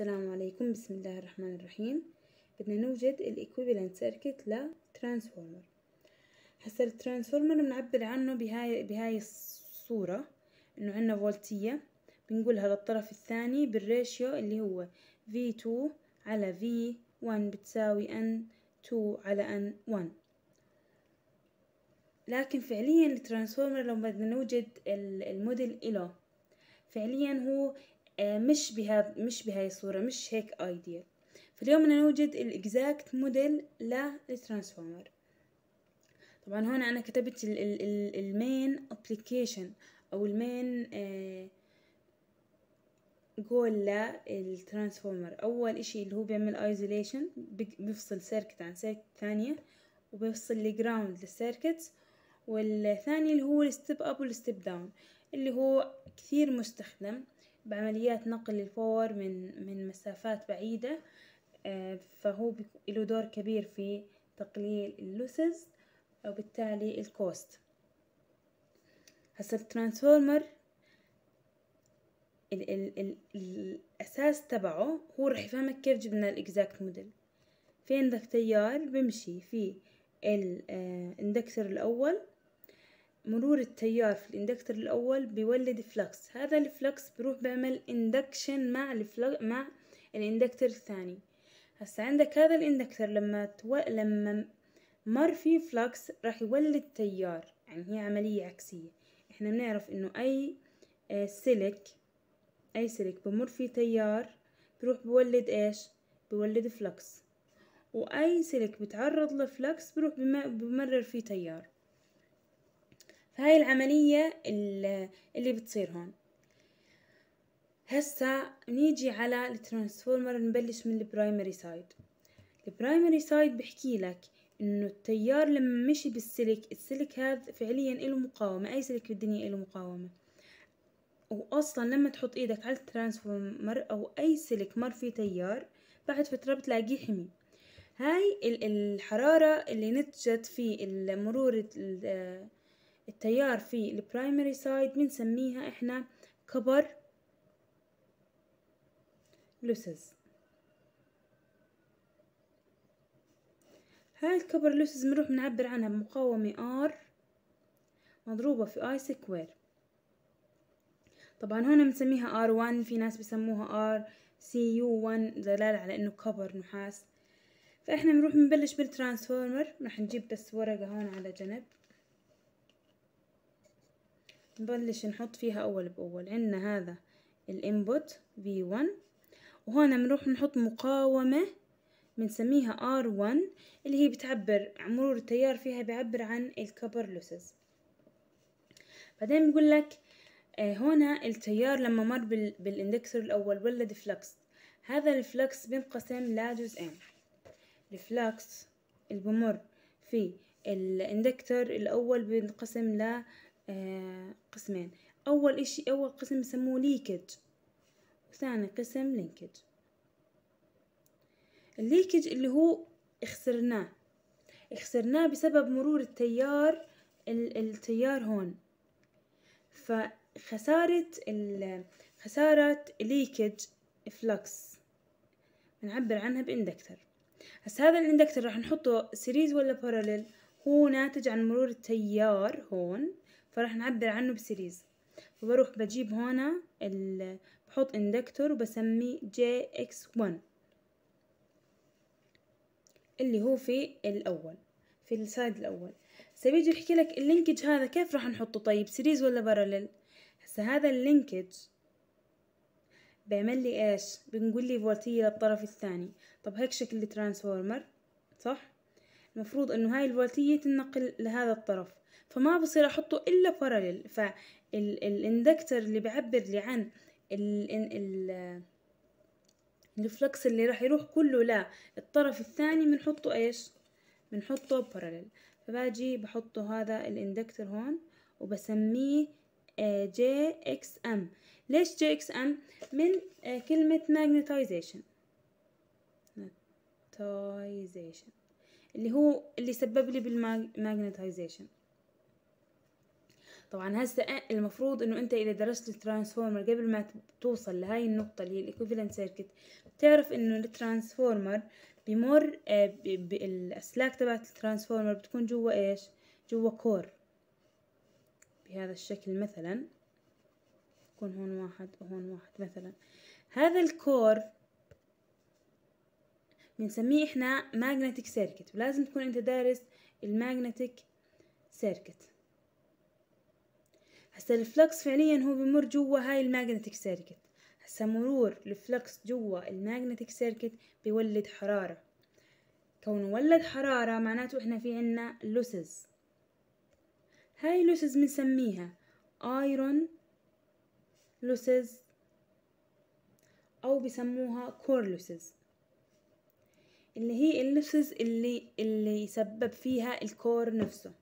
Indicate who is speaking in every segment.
Speaker 1: السلام عليكم بسم الله الرحمن الرحيم بدنا نوجد الايكويفالنت سيركت لترانسفورمر هسا الترانسفورمر بنعبر عنه بهاي بهاي الصورة انه عندنا فولتية بنقولها للطرف الثاني بالريشيو اللي هو V2 على V1 بتساوي N2 على N1 لكن فعليا الترانسفورمر لو بدنا نوجد الموديل إله فعليا هو آه، مش بهذا مش بهاي الصورة مش هيك ايديا فاليوم بدنا نوجد الاكزاكت موديل للترانسفورمر طبعا هون انا كتبت المين ابلكيشن او المين جول للترانسفورمر اول اشي اللي هو بيعمل ايزوليشن بيفصل سيركت عن سيركت ثانية وبيفصل الجراوند للسيركت والثاني اللي هو الستيب اب والستيب داون اللي هو كثير مستخدم بعمليات نقل الفور من من مسافات بعيدة آه، فهو له دور كبير في تقليل اللوسز وبالتالي الكوست هسا الترانسفورمر ال ال ال الأساس تبعه هو رح يفهمك كيف جبنا الإكزاكت موديل في عندك تيار بمشي في الاندكسر آه، الأول مرور التيار في الاندكتر الاول بيولد فلكس هذا الفلكس بيروح بيعمل اندكشن مع الفلك مع الاندكتر الثاني هسا عندك هذا الاندكتر لما تو... لما مر في فلكس راح يولد تيار يعني هي عملية عكسية احنا بنعرف انه اي سلك آه، اي سلك بمر فيه تيار بروح بيولد ايش بيولد فلكس واي سلك بتعرض لفلكس بروح بمرر فيه تيار فهاي العملية اللي بتصير هون هسا نيجي على الترانسفورمر نبلش من البرايمري سايد البرايمري سايد بحكي لك انه التيار لما مشي بالسلك السلك هذا فعليا له مقاومة اي سلك بالدنيا له مقاومة واصلا لما تحط ايدك على الترانسفورمر او اي سلك مر فيه تيار بعد فترة بتلاقيه حمي هاي الحرارة اللي نتجت في مرور التيار في البرايمري سايد بنسميها احنا كبر لوسز هاي الكبر لوسز بنروح بنعبر عنها بمقاومة R مضروبة في I سكوير طبعا هون بنسميها R1 في ناس بسموها R CU1 دلالة على انه كبر نحاس فاحنا بنروح بنبلش بالترانسفورمر رح نجيب بس ورقة هون على جنب نبلش نحط فيها أول بأول عندنا هذا الانبوت V1 وهنا بنروح نحط مقاومة بنسميها R1 اللي هي بتعبر مرور التيار فيها بيعبر عن الكبر لوسز بعدين بقول لك آه، هنا التيار لما مر بالاندكسر الأول ولد فلكس هذا الفلكس بينقسم لجزئين الفلكس اللي بمر في الاندكتر الأول بينقسم آه، قسمين أول إشي أول قسم يسموه ليكج وثاني قسم لينكج الليكج اللي هو خسرناه خسرناه بسبب مرور التيار التيار هون فخسارة خسارة ليكج فلكس بنعبر عنها باندكتر هسا هذا الاندكتر راح نحطه سيريز ولا باراليل هو ناتج عن مرور التيار هون فراح نعبر عنه بسيريز فبروح بجيب هنا بحط اندكتور وبسميه جي اكس 1 اللي هو في الاول في السايد الاول هسه بيجي يحكي لك اللينكج هذا كيف راح نحطه طيب سيريز ولا بارلل هسه هذا اللينكج بيعمل لي ايش بنقول لي فولتية للطرف الثاني طب هيك شكل الترانسفورمر صح مفروض انه هاي الفولتية تنقل لهذا الطرف فما بصير احطه الا بارالل فالاندكتر اللي بعبر لي عن ال الفلكس اللي راح يروح كله لا الطرف الثاني بنحطه ايش بنحطه بارالل فباجي بحطه هذا الاندكتر هون وبسميه جي اكس ام ليش جي اكس ام من آه، كلمة ماجنتايزيشن ماجنتايزيشن اللي هو اللي سبب لي بالماجنتايزيشن طبعا هسه المفروض انه انت اذا درست الترانسفورمر قبل ما توصل لهاي النقطه اللي هي الايكوفالنت سيركت بتعرف انه الترانسفورمر بمر آه، الاسلاك تبعت الترانسفورمر بتكون جوا ايش جوا كور بهذا الشكل مثلا يكون هون واحد وهون واحد مثلا هذا الكور بنسميه احنا magnetic circuit ولازم تكون انت دارس الماجنتيك circuit هسا الفلكس فعليا هو بمر جوا هاي الماجنتيك سيركت هسا مرور الفلكس جوا الماجنتيك سيركت بيولد حرارة كون ولد حرارة معناته احنا في عنا لوسز هاي لوسز بنسميها ايرون لوسز او بسموها كورلوسز اللي هي اللبسز اللي اللي يسبب فيها الكور نفسه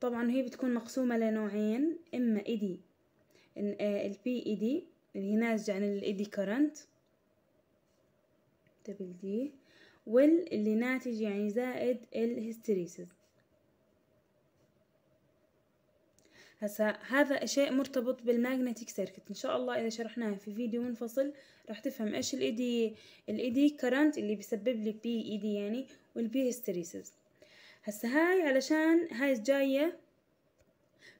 Speaker 1: طبعا هي بتكون مقسومة لنوعين اما ايدي آه، البي ايدي اللي هي ناتجة عن الايدي كرنت دبل دي واللي ناتج يعني زائد الهستريسيس هسا هذا شيء مرتبط بالماجنتيك سيركت ان شاء الله اذا شرحناها في فيديو منفصل راح تفهم ايش الايدي الايدي كرنت اللي بيسبب لي بي ايدي e يعني والبي هيستريسس هسا هاي علشان هاي جايه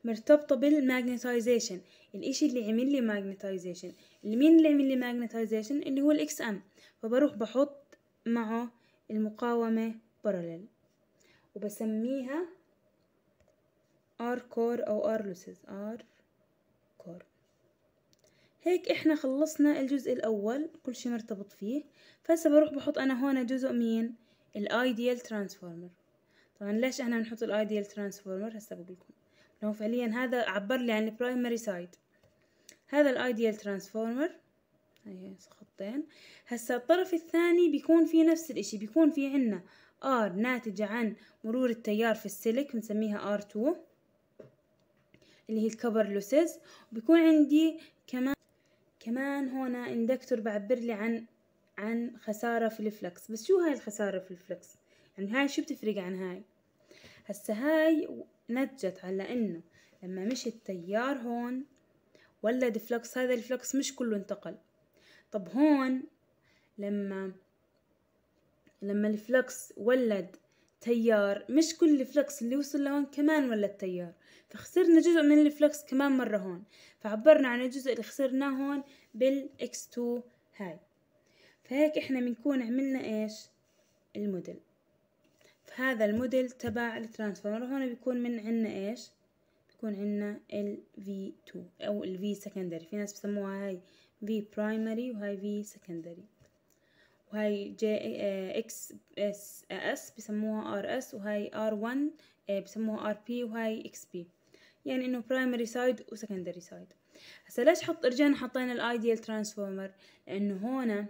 Speaker 1: مرتبطة بالماجنتايزيشن الاشي اللي عمل لي ماجنتايزيشن مين اللي عمل لي ماجنتايزيشن اللي هو الاكس ام فبروح بحط معه المقاومة بارلل وبسميها ار كور او ار لوسز ار كور هيك احنا خلصنا الجزء الاول كل شي مرتبط فيه فهسه بروح بحط انا هون جزء مين الايديال ترانسفورمر طبعا ليش احنا بنحط الايديال ترانسفورمر هسه بقول لكم لانه فعليا هذا عبر لي عن البرايمري سايد هذا الايديال ترانسفورمر هي خطين هسا الطرف الثاني بيكون فيه نفس الاشي بيكون فيه عنا ار ناتجة عن مرور التيار في السلك بنسميها ار 2 اللي هي لوسز وبيكون عندي كمان كمان هنا اندكتور بعبر لي عن عن خسارة في الفلكس بس شو هاي الخسارة في الفلكس يعني هاي شو بتفرق عن هاي هسا هاي نتجت على انه لما مشي التيار هون ولد فلكس هذا الفلكس مش كله انتقل طب هون لما لما الفلكس ولد تيار مش كل الفلكس اللي وصل لهون كمان ولد تيار فخسرنا جزء من الفلكس كمان مرة هون فعبرنا عن الجزء اللي خسرناه هون بالإكس 2 هاي فهيك إحنا بنكون عملنا إيش الموديل فهذا الموديل تبع الترانسفورمر هون بيكون من عنا إيش بيكون عنا ال V2 أو ال V secondary في ناس بسموها هاي V primary وهاي V secondary وهاي J اكس اس بسموها ار اس وهاي ار 1 بسموها ار بي وهاي اكس بي يعني انه برايمري سايد وسكندري سايد هسه ليش حط رجعنا حطينا الايديال ترانسفورمر لانه هون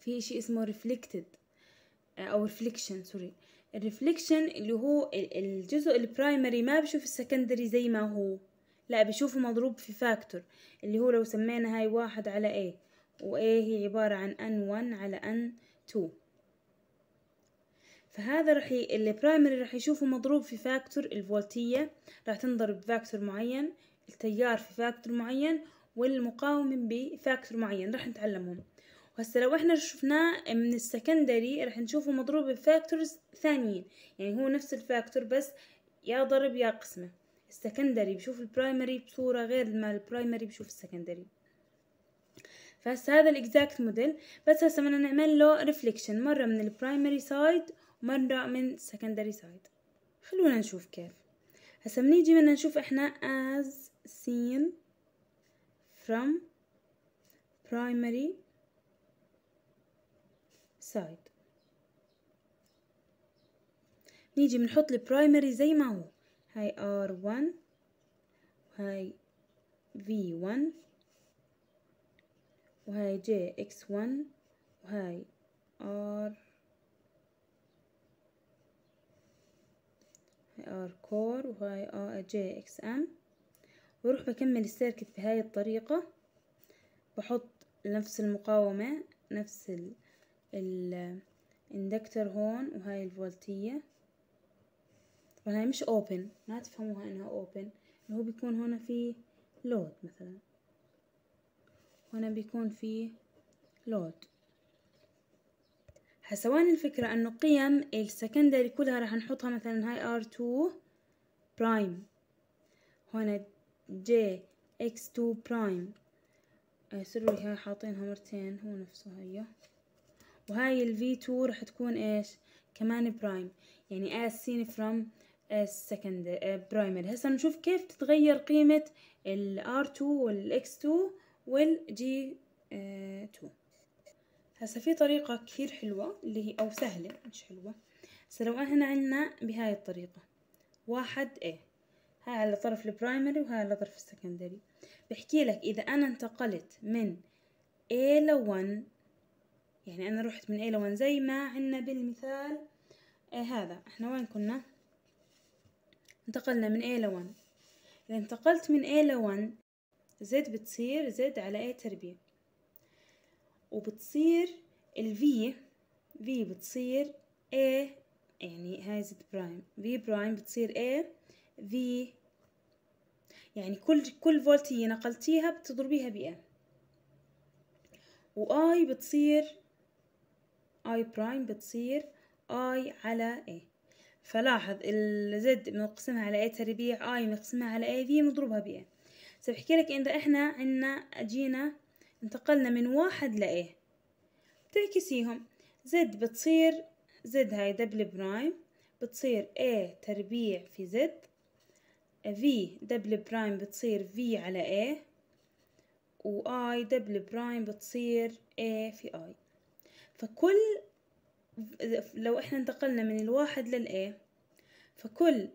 Speaker 1: في شيء اسمه ريفلكتد آه، او ريفليكشن سوري الريفليكشن اللي هو الجزء البرايمري ما بشوف السكندري زي ما هو لا بشوفه مضروب في فاكتور اللي هو لو سمينا هاي واحد على A و A هي عبارة عن N1 على N2 فهذا رح ي... البرايمري رح يشوفه مضروب في فاكتور الفولتية رح تنضرب فاكتور معين التيار في فاكتور معين والمقاومة بفاكتور معين رح نتعلمهم هسه لو احنا شفناه من السكندري رح نشوفه مضروب بفاكتورز ثانيين يعني هو نفس الفاكتور بس يا ضرب يا قسمة السكندري بشوف البرايمري بصورة غير ما البرايمري بشوف السكندري فهسه هذا الاكزاكت موديل بس هسه بدنا نعمل له ريفليكشن مرة من البرايمري سايد مرة من secondary side خلونا نشوف كيف هسا بنيجي بدنا نشوف احنا as seen from primary side نيجي بنحط البرايمري زي ما هو هاي R1 وهاي V1 وهاي JX1 وهاي R ار كور وهاي ار جي اكس ام واروح بكمل السيركت بهاي الطريقة بحط نفس المقاومة نفس ال الاندكتر هون وهاي الفولتية طبعا هاي مش اوبن ما تفهموها انها اوبن اللي هو بيكون هنا في لود مثلا هنا بيكون في لود هسواني الفكرة انه قيم السكندري كلها راح نحطها مثلا هاي ار 2 برايم هنا j x 2 برايم سوري هاي حاطينها مرتين هو نفسه هي وهاي ال v 2 راح تكون ايش كمان برايم يعني as seen from السكندري برايمري هسا نشوف كيف تتغير قيمة ال R2 وال X2 وال G2 آه، هسا في طريقة كثير حلوة اللي هي أو سهلة مش حلوة هسا لو هنا عنا بهاي الطريقة واحد ايه هاي على طرف البرايمري وهاي على طرف السكندري بحكي لك إذا أنا انتقلت من A ل 1 يعني أنا رحت من A ل 1 زي ما عنا بالمثال إيه هذا احنا وين كنا انتقلنا من A ل 1 إذا انتقلت من A ل 1 زد بتصير زد على A تربيع وبتصير الفي في بتصير A يعني هاي زد برايم في برايم بتصير A في يعني كل كل فولتية نقلتيها بتضربيها ب A وآي بتصير آي برايم بتصير آي على A فلاحظ الزد بنقسمها على A تربيع آي بنقسمها على A في بنضربها ب A سبحكي لك إذا إحنا عنا جينا انتقلنا من واحد لإيه تعكسيهم زد بتصير زد هاي دبل برايم بتصير A تربيع في زد V دبل برايم بتصير V على A و I دبل برايم بتصير A في I فكل لو احنا انتقلنا من الواحد للإيه فكل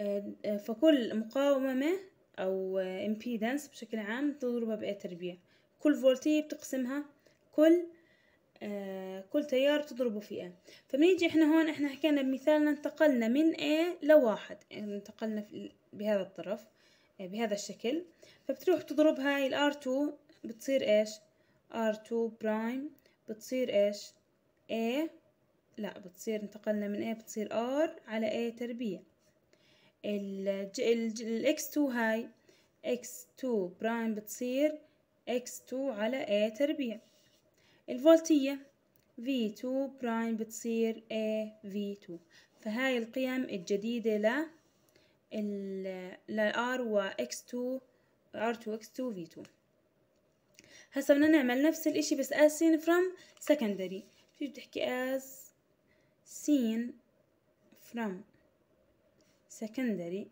Speaker 1: آه، آه، فكل مقاومة أو امبيدنس بشكل عام تضربها بأي تربيع كل فولتية بتقسمها كل آه كل تيار تضربه في A فبنيجي احنا هون احنا حكينا بمثالنا انتقلنا من A لواحد يعني انتقلنا بهذا الطرف آه، بهذا الشكل فبتروح تضرب هاي ال R2 بتصير ايش R2 برايم بتصير ايش A لا بتصير انتقلنا من A بتصير R على A تربيع الاكس 2 هاي اكس 2 برايم بتصير اكس 2 على اي تربيع الفولتية في 2 برايم بتصير اي في 2 فهاي القيم الجديدة ل و واكس 2 ار 2 اكس 2 في 2 هسا بدنا نعمل نفس الاشي بس as seen from secondary بتيجي بتحكي as seen from سكندري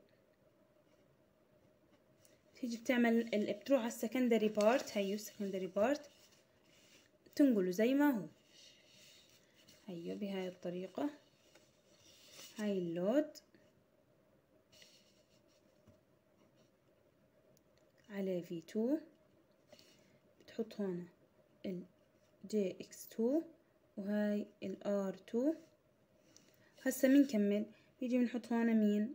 Speaker 1: تيجي بتعمل بتروح على السكندري بارت هيو السكندري بارت تنقله زي ما هو هيو بهاي الطريقة هاي اللود على V2 بتحط هون ال JX2 وهاي ال R2 هسا منكمل نيجي بنحط هون مين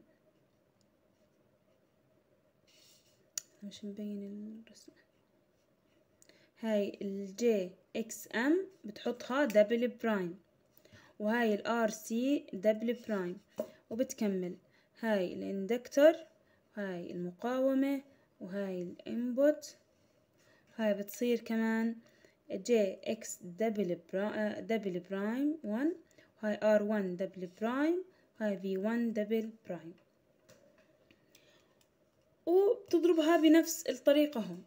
Speaker 1: مش مبين الرسمة هاي الجي اكس ام بتحطها دبل برايم وهاي الار سي دبل برايم وبتكمل هاي الاندكتر هاي المقاومة وهاي الانبوت هاي بتصير كمان جي اكس دبل برايم دبل برايم 1 وهاي ار 1 دبل برايم هذه 1 دبل برايم وبتضربها بنفس الطريقة هون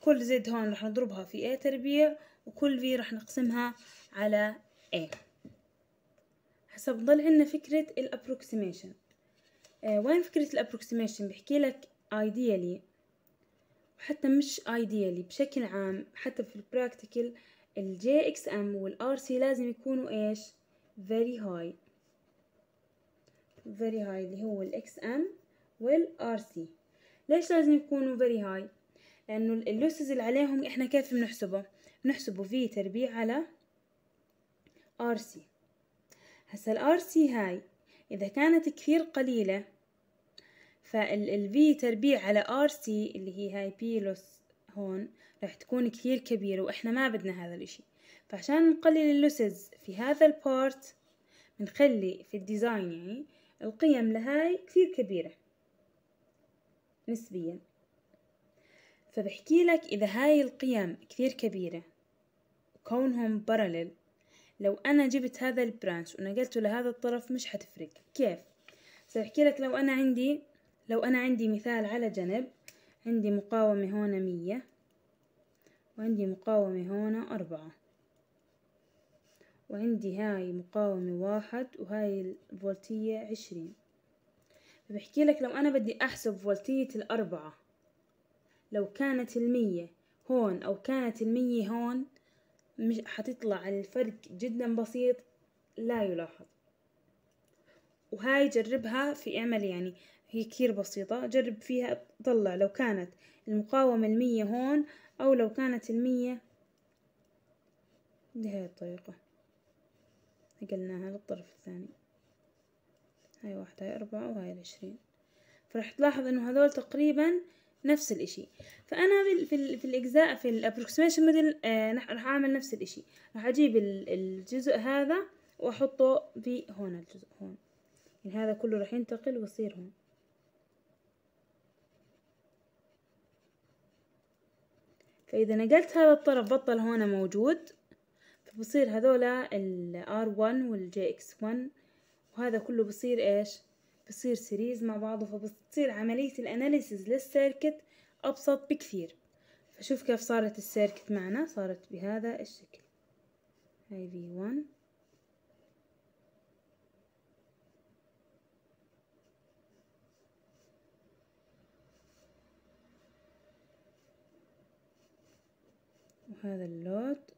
Speaker 1: كل زد هون رح نضربها في A تربيع وكل V رح نقسمها على A هسا بضل عنا فكرة الابروكسيميشن آه وين فكرة الابروكسيميشن بحكي لك ايديالي وحتى مش ايديالي بشكل عام حتى في البراكتيكال الجي اكس ام والار سي لازم يكونوا ايش very high فيري هاي اللي هو الاكس ام والار سي ليش لازم يكونوا فيري هاي لأنه اللوسز اللي عليهم إحنا كيف بنحسبه بنحسبه في تربيع على ار سي هسا الار سي هاي إذا كانت كثير قليلة فال في تربيع على ار سي اللي هي هاي بي لوس هون راح تكون كثير كبيرة وإحنا ما بدنا هذا الإشي فعشان نقلل اللوسز في هذا البارت بنخلي في الديزاين يعني القيم لهاي كثير كبيرة نسبيا فبحكي لك إذا هاي القيم كثير كبيرة كونهم باراليل لو أنا جبت هذا البرانش ونقلته لهذا الطرف مش حتفرق كيف؟ سأحكي لك لو أنا عندي لو أنا عندي مثال على جنب عندي مقاومة هون مية وعندي مقاومة هون أربعة وعندي هاي مقاومة واحد وهاي الفولتية عشرين فبحكي لك لو أنا بدي أحسب فولتية الأربعة لو كانت المية هون أو كانت المية هون مش حتطلع الفرق جدا بسيط لا يلاحظ وهاي جربها في اعمل يعني هي كتير بسيطة جرب فيها طلع لو كانت المقاومة المية هون أو لو كانت المية بهاي الطريقة نقلناها للطرف الثاني هاي واحد هاي أربعة وهاي العشرين فراح تلاحظ انه هذول تقريبا نفس الاشي فانا في ال في الاجزاء في الابروكسيميشن موديل آه راح اعمل نفس الاشي راح اجيب الجزء هذا واحطه في هون الجزء هون يعني هذا كله راح ينتقل ويصير هون فاذا نقلت هذا الطرف بطل هون موجود بصير هذولا ال R1 وال JX1 وهذا كله بصير ايش بصير سيريز مع بعضه فبتصير عملية الاناليسز للسيركت ابسط بكثير فشوف كيف صارت السيركت معنا صارت بهذا الشكل هاي V1 وهذا اللود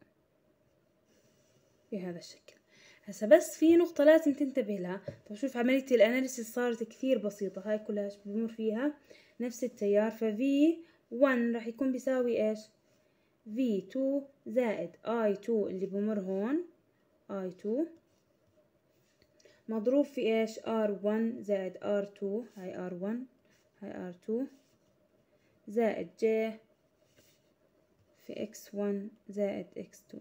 Speaker 1: بهذا الشكل هسا بس في نقطة لازم تنتبه لها طب شوف عملية الاناليسيس صارت كثير بسيطة هاي كلها بمر فيها نفس التيار فv 1 راح يكون بيساوي ايش v 2 زائد i 2 اللي بمر هون i 2 مضروب في ايش r 1 زائد r 2 هاي r 1 هاي r 2 زائد j في x1 زائد x2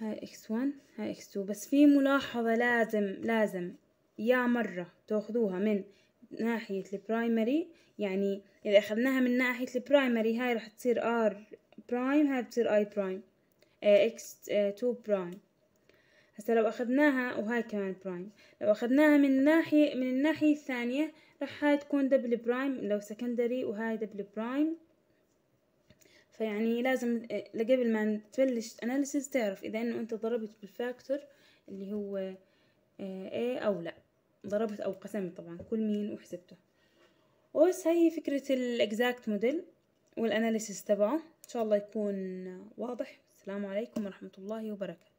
Speaker 1: هاي اكس 1 هاي اكس 2 بس في ملاحظة لازم لازم يا مرة تاخذوها من ناحية البرايمري يعني إذا أخذناها من ناحية البرايمري هاي راح تصير ار برايم هاي بتصير اي برايم آه، اكس 2 آه، برايم هسا لو أخذناها وهاي كمان برايم لو أخذناها من ناحية من الناحية الثانية راح هاي تكون دبل برايم لو سكندري وهاي دبل برايم فيعني لازم لقبل ما تبلش اناليسيز تعرف اذا انه انت ضربت بالفاكتور اللي هو ايه او لا ضربت او قسمت طبعا كل مين وحسبته وبس هي فكرة الاكزاكت موديل والاناليسيس تبعه ان شاء الله يكون واضح السلام عليكم ورحمة الله وبركاته